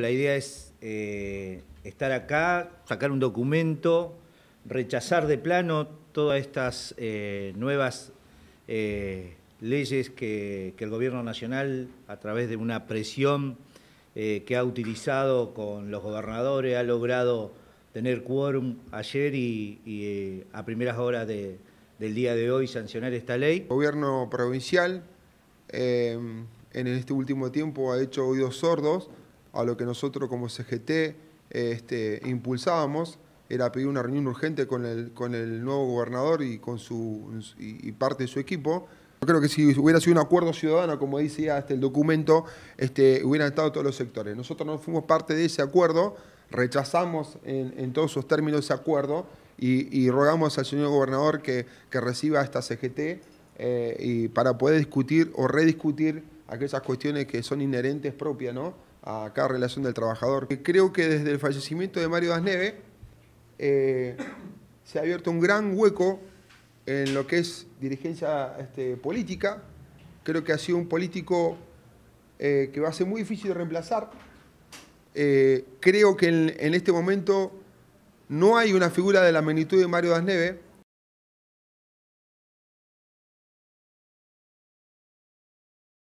La idea es eh, estar acá, sacar un documento, rechazar de plano todas estas eh, nuevas eh, leyes que, el Gobierno Nacional, a través de una presión que ha utilizado con los gobernadores, ha logrado tener quórum ayer y, a primeras horas del día de hoy sancionar esta ley. El gobierno provincial en este último tiempo ha hecho oídos sordos a lo que nosotros como CGT este, impulsábamos, era pedir una reunión urgente con el, con el nuevo gobernador y con su y, parte de su equipo. Yo creo que si hubiera sido un acuerdo ciudadano, como decía este el documento, este, hubieran estado todos los sectores. Nosotros no fuimos parte de ese acuerdo, rechazamos en, todos sus términos ese acuerdo y, rogamos al señor gobernador que, que reciba esta CGT eh, y para poder discutir o rediscutir aquellas cuestiones que son inherentes propias, ¿no? a cada relación del trabajador. Eh, creo que desde el fallecimiento de Mario Dasneve eh, se ha abierto un gran hueco en lo que es dirigencia este, política. Creo que ha sido un político eh, que va a ser muy difícil de reemplazar. creo que en, en, este momento no hay una figura de la magnitud de Mario Dasneve